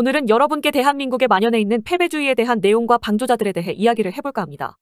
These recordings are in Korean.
오늘은 여러분께 대한민국의 만연해 있는 패배주의에 대한 내용과 방조자들에 대해 이야기를 해볼까 합니다.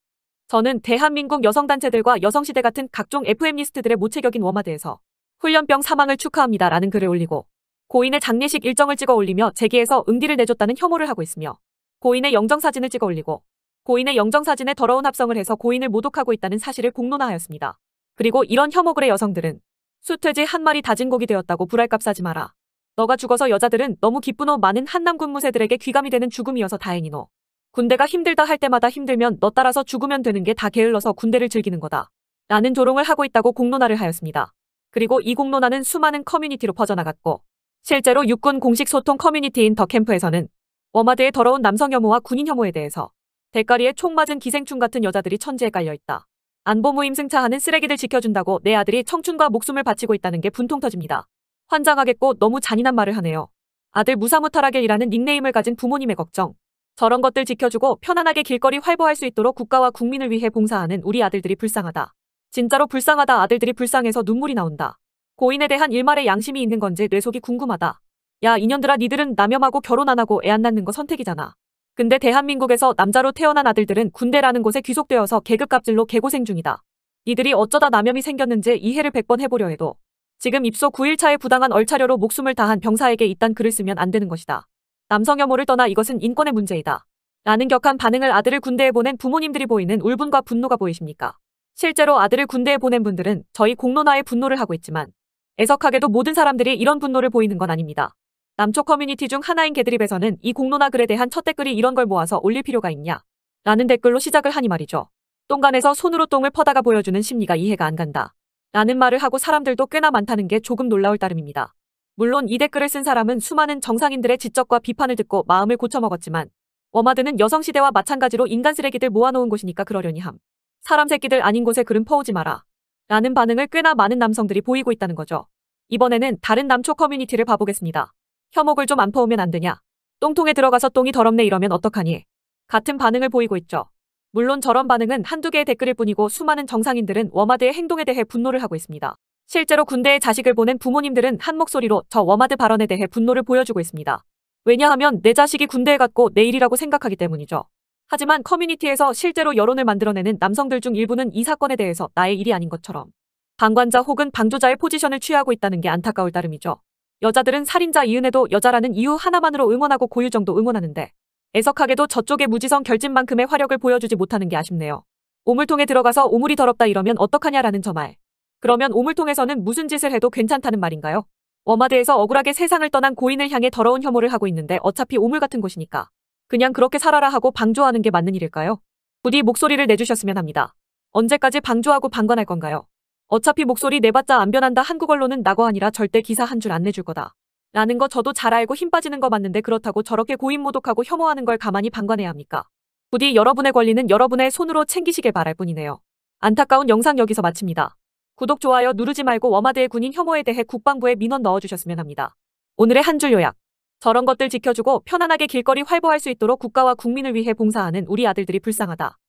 저는 대한민국 여성단체들과 여성시대 같은 각종 FM리스트들의 모체격인 워마드에서 훈련병 사망을 축하합니다 라는 글을 올리고 고인의 장례식 일정을 찍어 올리며 제기에서 응디를 내줬다는 혐오를 하고 있으며 고인의 영정사진을 찍어 올리고 고인의 영정사진에 더러운 합성을 해서 고인을 모독하고 있다는 사실을 공론화하였습니다. 그리고 이런 혐오글의 여성들은 수퇴지 한 마리 다진 곡이 되었다고 불알값 사지 마라. 너가 죽어서 여자들은 너무 기쁜노 어 많은 한남군 무새들에게 귀감이 되는 죽음이어서 다행이노. 군대가 힘들다 할 때마다 힘들면 너 따라서 죽으면 되는 게 다 게을러서 군대를 즐기는 거다. 라는 조롱을 하고 있다고 공론화를 하였습니다. 그리고 이 공론화는 수많은 커뮤니티로 퍼져나갔고 실제로 육군 공식 소통 커뮤니티인 더 캠프에서는 워마드의 더러운 남성 혐오와 군인 혐오에 대해서 대가리에 총 맞은 기생충 같은 여자들이 천지에 깔려 있다. 안보 무임 승차하는 쓰레기들 지켜준다고 내 아들이 청춘과 목숨을 바치고 있다는 게 분통 터집니다. 환장하겠고 너무 잔인한 말을 하네요. 아들 무사무탈하게 일하는 닉네임을 가진 부모님의 걱정. 저런 것들 지켜주고 편안하게 길거리 활보할 수 있도록 국가와 국민을 위해 봉사하는 우리 아들들이 불쌍하다. 진짜로 불쌍하다 아들들이 불쌍해서 눈물이 나온다. 고인에 대한 일말의 양심이 있는 건지 뇌 속이 궁금하다. 야인연들아 니들은 남염하고 결혼 안 하고 애 안 낳는 거 선택이잖아. 근데 대한민국에서 남자로 태어난 아들들은 군대라는 곳에 귀속되어서 계급갑질로 개고생 중이다. 이들이 어쩌다 남염이 생겼는지 이해를 100번 해보려 해도 지금 입소 9일차에 부당한 얼차려로 목숨을 다한 병사에게 이딴 글을 쓰면 안 되는 것이다. 남성 혐오를 떠나 이것은 인권의 문제이다. 라는 격한 반응을 아들을 군대에 보낸 부모님들이 보이는 울분과 분노가 보이십니까? 실제로 아들을 군대에 보낸 분들은 저희 공론화에 분노를 하고 있지만 애석하게도 모든 사람들이 이런 분노를 보이는 건 아닙니다. 남초 커뮤니티 중 하나인 개드립에서는 이 공론화 글에 대한 첫 댓글이 이런 걸 모아서 올릴 필요가 있냐? 라는 댓글로 시작을 하니 말이죠. 똥간에서 손으로 똥을 퍼다가 보여주는 심리가 이해가 안 간다. 라는 말을 하고 사람들도 꽤나 많다는 게 조금 놀라울 따름입니다. 물론 이 댓글을 쓴 사람은 수많은 정상인들의 지적과 비판을 듣고 마음을 고쳐먹었지만 워마드는 여성시대와 마찬가지로 인간 쓰레기들 모아놓은 곳이니까 그러려니 함. 사람 새끼들 아닌 곳에 그름 퍼오지 마라. 라는 반응을 꽤나 많은 남성들이 보이고 있다는 거죠. 이번에는 다른 남초 커뮤니티를 봐보겠습니다. 혐옥을 좀 안 퍼오면 안 되냐. 똥통에 들어가서 똥이 더럽네 이러면 어떡하니. 같은 반응을 보이고 있죠. 물론 저런 반응은 한두 개의 댓글일 뿐이고 수많은 정상인들은 워마드의 행동에 대해 분노를 하고 있습니다. 실제로 군대에 자식을 보낸 부모님들은 한 목소리로 저 워마드 발언에 대해 분노를 보여주고 있습니다. 왜냐하면 내 자식이 군대에 갔고 내일이라고 생각하기 때문이죠. 하지만 커뮤니티에서 실제로 여론을 만들어내는 남성들 중 일부는 이 사건에 대해서 나의 일이 아닌 것처럼 방관자 혹은 방조자의 포지션을 취하고 있다는 게 안타까울 따름이죠. 여자들은 살인자 이은에도 여자라는 이유 하나만으로 응원하고 고유정도 응원하는데 애석하게도 저쪽의 무지성 결집만큼의 화력을 보여주지 못하는 게 아쉽네요. 오물통에 들어가서 오물이 더럽다 이러면 어떡하냐라는 저 말. 그러면 오물통에서는 무슨 짓을 해도 괜찮다는 말인가요? 워마드에서 억울하게 세상을 떠난 고인을 향해 더러운 혐오를 하고 있는데 어차피 오물 같은 곳이니까. 그냥 그렇게 살아라 하고 방조하는 게 맞는 일일까요? 부디 목소리를 내주셨으면 합니다. 언제까지 방조하고 방관할 건가요? 어차피 목소리 내봤자 안 변한다 한국언론은 낙오아니라 절대 기사 한 줄 안 내줄 거다. 라는 거 저도 잘 알고 힘 빠지는 거 맞는데 그렇다고 저렇게 고인모독하고 혐오하는 걸 가만히 방관해야 합니까? 부디 여러분의 권리는 여러분의 손으로 챙기시길 바랄 뿐이네요. 안타까운 영상 여기서 마칩니다. 구독, 좋아요 누르지 말고 워마드의 군인 혐오에 대해 국방부에 민원 넣어주셨으면 합니다. 오늘의 한 줄 요약. 저런 것들 지켜주고 편안하게 길거리 활보할 수 있도록 국가와 국민을 위해 봉사하는 우리 아들들이 불쌍하다.